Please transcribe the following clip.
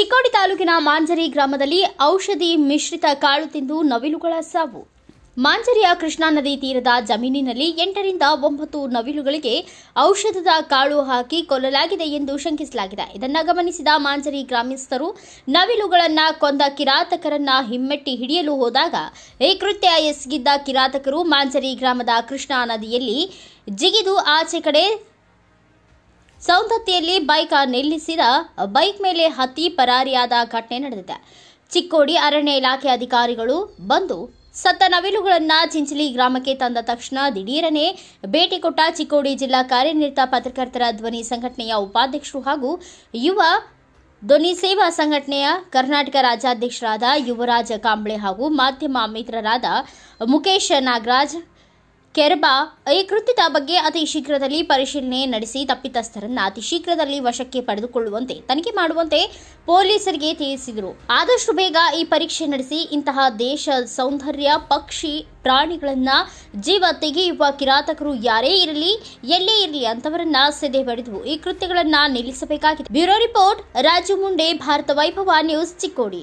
ಚಿಕ್ಕೋಡಿ ತಾಲೂಕಿನ ಮಾಂಜರಿ ಗ್ರಾಮದಲ್ಲಿ ಔಷಧಿ ಮಿಶ್ರಿತ ಕಾಳು ತಿಂದು ನವಿಲುಗಳ ಸಾವು ಮಾಂಜರಿಯ ಕೃಷ್ಣಾ ನದಿ ತೀರದ ಜಮೀನಿನಲ್ಲಿ ಎಂಟರಿಂದ ಒಂಬತ್ತು ನವಿಲುಗಳಿಗೆ ಔಷಧದ ಕಾಳು ಹಾಕಿ ಕೊಲ್ಲಲಾಗಿದೆ ಎಂದು ಶಂಕಿಸಲಾಗಿದೆ ಇದನ್ನು ಗಮನಿಸಿದ ಮಾಂಜರಿ ಗ್ರಾಮಸ್ಥರು ನವಿಲುಗಳನ್ನು ಕೊಂದ ಕಿರಾತಕರನ್ನ ಹಿಮ್ಮೆಟ್ಟಿ ಹಿಡಿಯಲು ಹೋದಾಗ ಈ ಕೃತ್ಯ ಎಸಗಿದ್ದ ಕಿರಾತಕರು ಮಾಂಜರಿ ಗ್ರಾಮದ ಕೃಷ್ಣಾ ನದಿಯಲ್ಲಿ ಜಿಗಿದು ಆಚೆ ಕಡೆ ಸೌಂದತ್ತಿಯಲ್ಲಿ ಬೈಕ್ ನಿಲ್ಲಿಸಿದ ಬೈಕ್ ಮೇಲೆ ಹತ್ತಿ ಪರಾರಿಯಾದ ಘಟನೆ ನಡೆದಿದೆ ಚಿಕ್ಕೋಡಿ ಅರಣ್ಯ ಇಲಾಖೆ ಅಧಿಕಾರಿಗಳು ಬಂದು ಸತ್ತ ನವಿಲುಗಳನ್ನು ಚಿಂಚಲಿ ಗ್ರಾಮಕ್ಕೆ ತಂದ ತಕ್ಷಣ ದಿಢೀರನೆ ಭೇಟಿ ಕೊಟ್ಟ ಚಿಕ್ಕೋಡಿ ಜಿಲ್ಲಾ ಕಾರ್ಯನಿರತ ಪತ್ರಕರ್ತರ ಧ್ವನಿ ಸಂಘಟನೆಯ ಉಪಾಧ್ಯಕ್ಷರು ಹಾಗೂ ಯುವ ಧ್ವನಿ ಸೇವಾ ಸಂಘಟನೆಯ ಕರ್ನಾಟಕ ರಾಜ್ಯಾಧ್ಯಕ್ಷರಾದ ಯುವರಾಜ ಕಾಂಬ್ಳೆ ಹಾಗೂ ಮಾಧ್ಯಮ ಮಿತ್ರರಾದ ಮುಖೇಶ್ ನಾಗರಾಜ್ ಕೆರ್ಬಾ ಈ ಕೃತ್ಯದ ಬಗ್ಗೆ ಅತಿ ಶೀಘ್ರದಲ್ಲಿ ಪರಿಶೀಲನೆ ನಡೆಸಿ ತಪ್ಪಿತಸ್ಥರನ್ನ ಅತಿ ಶೀಘ್ರದಲ್ಲಿ ವಶಕ್ಕೆ ಪಡೆದುಕೊಳ್ಳುವಂತೆ ತನಿಖೆ ಮಾಡುವಂತೆ ಪೊಲೀಸರಿಗೆ ತಿಳಿಸಿದರು ಆದಷ್ಟು ಬೇಗ ಈ ಪರೀಕ್ಷೆ ನಡೆಸಿ ಇಂತಹ ದೇಶ ಸೌಂದರ್ಯ ಪಕ್ಷಿ ಪ್ರಾಣಿಗಳನ್ನ ಜೀವ ತೆಗೆಯುವ ಕಿರಾತಕರು ಯಾರೇ ಇರಲಿ ಎಲ್ಲೇ ಇರಲಿ ಅಂತವರನ್ನ ಸೆದೆ ಬಡಿದು ಈ ಕೃತ್ಯಗಳನ್ನ ನಿಲ್ಲಿಸಬೇಕಾಗಿದೆ bureau report Raju Munde Bharat Vaibhav news Chikkodi